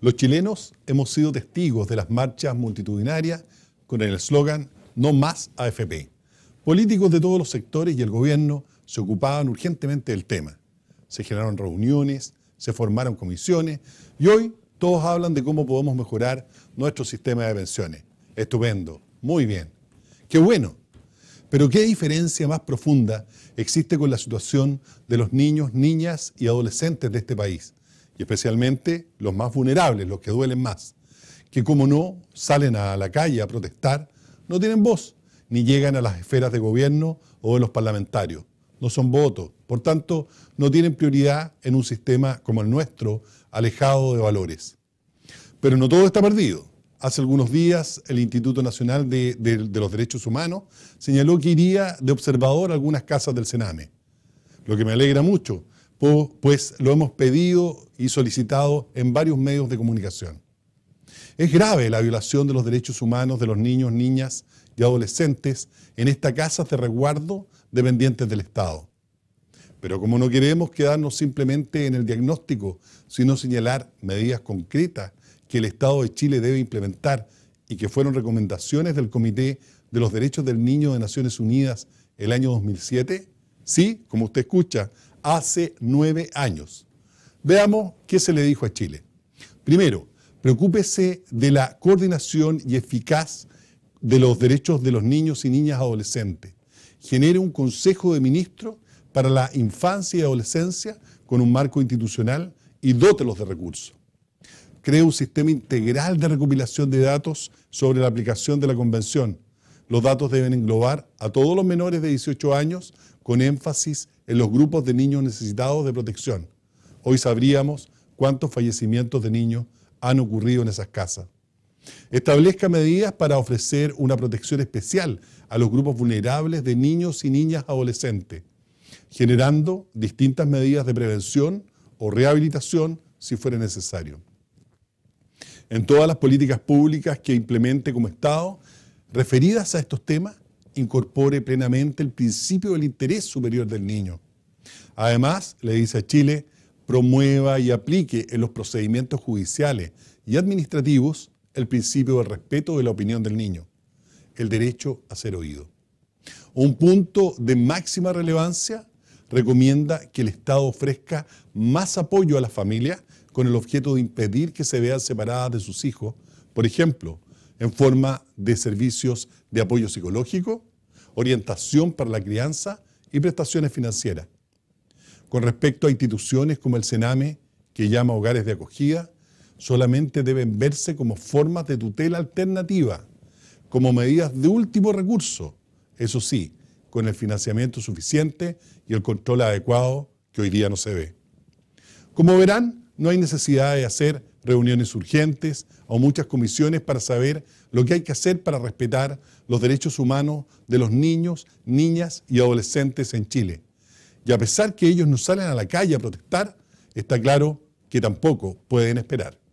Los chilenos hemos sido testigos de las marchas multitudinarias con el eslogan No más AFP. Políticos de todos los sectores y el gobierno se ocupaban urgentemente del tema. Se generaron reuniones, se formaron comisiones y hoy todos hablan de cómo podemos mejorar nuestro sistema de pensiones. Estupendo, muy bien. Qué bueno. Pero ¿qué diferencia más profunda existe con la situación de los niños, niñas y adolescentes de este país? y especialmente los más vulnerables, los que duelen más, que como no salen a la calle a protestar, no tienen voz, ni llegan a las esferas de gobierno o de los parlamentarios, no son votos, por tanto, no tienen prioridad en un sistema como el nuestro, alejado de valores. Pero no todo está perdido. Hace algunos días el Instituto Nacional de, los Derechos Humanos señaló que iría de observador a algunas casas del Sename, lo que me alegra mucho, pues lo hemos pedido y solicitado en varios medios de comunicación. Es grave la violación de los derechos humanos de los niños, niñas y adolescentes en esta casa de resguardo dependientes del Estado. Pero como no queremos quedarnos simplemente en el diagnóstico, sino señalar medidas concretas que el Estado de Chile debe implementar y que fueron recomendaciones del Comité de los Derechos del Niño de Naciones Unidas el año 2007, sí, como usted escucha, hace nueve años. Veamos qué se le dijo a Chile. Primero, preocúpese de la coordinación y eficaz de los derechos de los niños y niñas adolescentes. Genere un Consejo de Ministros para la infancia y adolescencia con un marco institucional y dótelos de recursos. Cree un sistema integral de recopilación de datos sobre la aplicación de la Convención. Los datos deben englobar a todos los menores de 18 años con énfasis en los grupos de niños necesitados de protección. Hoy sabríamos cuántos fallecimientos de niños han ocurrido en esas casas. Establezca medidas para ofrecer una protección especial a los grupos vulnerables de niños y niñas adolescentes, generando distintas medidas de prevención o rehabilitación si fuera necesario. En todas las políticas públicas que implemente como Estado referidas a estos temas, incorpore plenamente el principio del interés superior del niño. Además, le dice a Chile, promueva y aplique en los procedimientos judiciales y administrativos el principio del respeto de la opinión del niño, el derecho a ser oído. Un punto de máxima relevancia recomienda que el Estado ofrezca más apoyo a la familia con el objeto de impedir que se vean separadas de sus hijos, por ejemplo, en forma de servicios de apoyo psicológico orientación para la crianza y prestaciones financieras. Con respecto a instituciones como el CENAME, que llama hogares de acogida, solamente deben verse como formas de tutela alternativa, como medidas de último recurso, eso sí, con el financiamiento suficiente y el control adecuado que hoy día no se ve. Como verán, no hay necesidad de hacer reuniones urgentes o muchas comisiones para saber lo que hay que hacer para respetar los derechos humanos de los niños, niñas y adolescentes en Chile. Y a pesar que ellos no salen a la calle a protestar, está claro que tampoco pueden esperar.